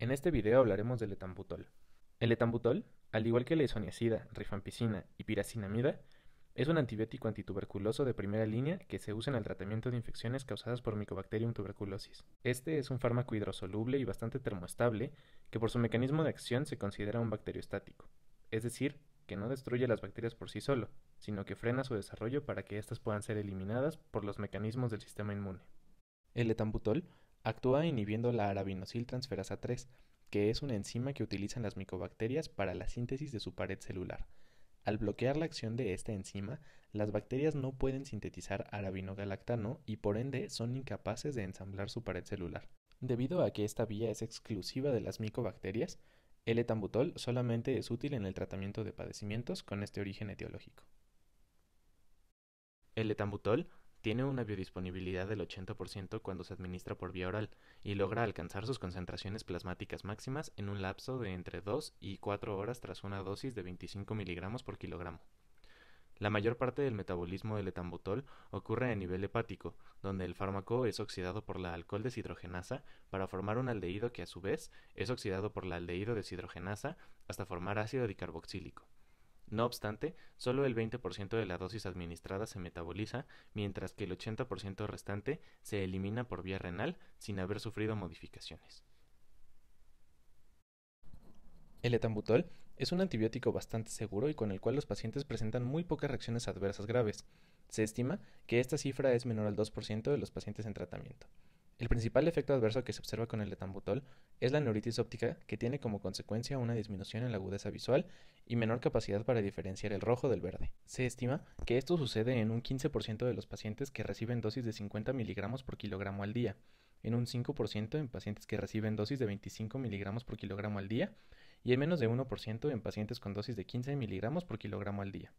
En este video hablaremos del etambutol. El etambutol, al igual que la isoniacida, rifampicina y piracinamida, es un antibiótico antituberculoso de primera línea que se usa en el tratamiento de infecciones causadas por Mycobacterium tuberculosis. Este es un fármaco hidrosoluble y bastante termoestable que por su mecanismo de acción se considera un estático, es decir, que no destruye las bacterias por sí solo, sino que frena su desarrollo para que éstas puedan ser eliminadas por los mecanismos del sistema inmune. El etambutol Actúa inhibiendo la transferasa 3, que es una enzima que utilizan las micobacterias para la síntesis de su pared celular. Al bloquear la acción de esta enzima, las bacterias no pueden sintetizar arabinogalactano y por ende son incapaces de ensamblar su pared celular. Debido a que esta vía es exclusiva de las micobacterias, el etambutol solamente es útil en el tratamiento de padecimientos con este origen etiológico. El etambutol tiene una biodisponibilidad del 80% cuando se administra por vía oral y logra alcanzar sus concentraciones plasmáticas máximas en un lapso de entre 2 y 4 horas tras una dosis de 25 miligramos por kilogramo. La mayor parte del metabolismo del etambutol ocurre a nivel hepático, donde el fármaco es oxidado por la alcohol deshidrogenasa para formar un aldehído que a su vez es oxidado por la aldehído deshidrogenasa hasta formar ácido dicarboxílico. No obstante, solo el 20% de la dosis administrada se metaboliza, mientras que el 80% restante se elimina por vía renal sin haber sufrido modificaciones. El etambutol es un antibiótico bastante seguro y con el cual los pacientes presentan muy pocas reacciones adversas graves. Se estima que esta cifra es menor al 2% de los pacientes en tratamiento. El principal efecto adverso que se observa con el etambutol es la neuritis óptica, que tiene como consecuencia una disminución en la agudeza visual y menor capacidad para diferenciar el rojo del verde. Se estima que esto sucede en un 15% de los pacientes que reciben dosis de 50 miligramos por kilogramo al día, en un 5% en pacientes que reciben dosis de 25 miligramos por kilogramo al día y en menos de 1% en pacientes con dosis de 15 miligramos por kilogramo al día.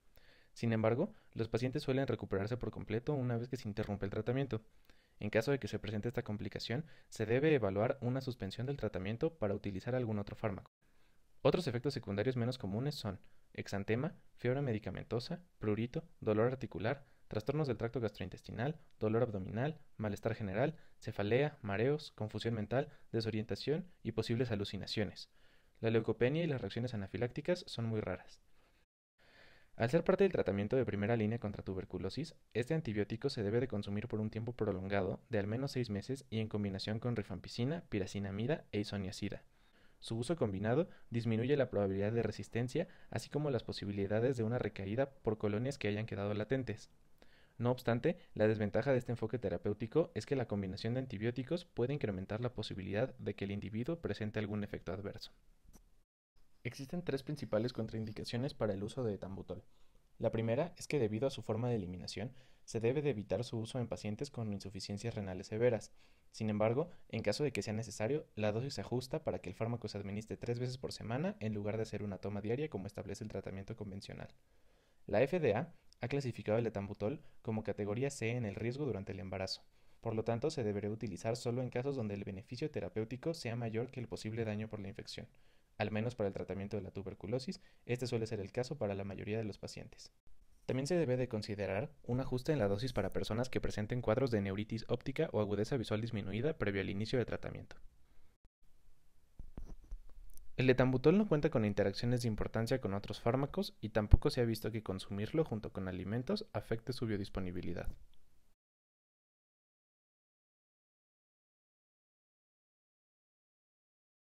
Sin embargo, los pacientes suelen recuperarse por completo una vez que se interrumpe el tratamiento. En caso de que se presente esta complicación, se debe evaluar una suspensión del tratamiento para utilizar algún otro fármaco. Otros efectos secundarios menos comunes son exantema, fiebre medicamentosa, prurito, dolor articular, trastornos del tracto gastrointestinal, dolor abdominal, malestar general, cefalea, mareos, confusión mental, desorientación y posibles alucinaciones. La leucopenia y las reacciones anafilácticas son muy raras. Al ser parte del tratamiento de primera línea contra tuberculosis, este antibiótico se debe de consumir por un tiempo prolongado de al menos seis meses y en combinación con rifampicina, piracinamida e isoniacida. Su uso combinado disminuye la probabilidad de resistencia, así como las posibilidades de una recaída por colonias que hayan quedado latentes. No obstante, la desventaja de este enfoque terapéutico es que la combinación de antibióticos puede incrementar la posibilidad de que el individuo presente algún efecto adverso. Existen tres principales contraindicaciones para el uso de etambutol. La primera es que debido a su forma de eliminación, se debe de evitar su uso en pacientes con insuficiencias renales severas. Sin embargo, en caso de que sea necesario, la dosis se ajusta para que el fármaco se administre tres veces por semana en lugar de hacer una toma diaria como establece el tratamiento convencional. La FDA ha clasificado el etambutol como categoría C en el riesgo durante el embarazo. Por lo tanto, se deberá utilizar solo en casos donde el beneficio terapéutico sea mayor que el posible daño por la infección al menos para el tratamiento de la tuberculosis, este suele ser el caso para la mayoría de los pacientes. También se debe de considerar un ajuste en la dosis para personas que presenten cuadros de neuritis óptica o agudeza visual disminuida previo al inicio de tratamiento. El etambutol no cuenta con interacciones de importancia con otros fármacos y tampoco se ha visto que consumirlo junto con alimentos afecte su biodisponibilidad.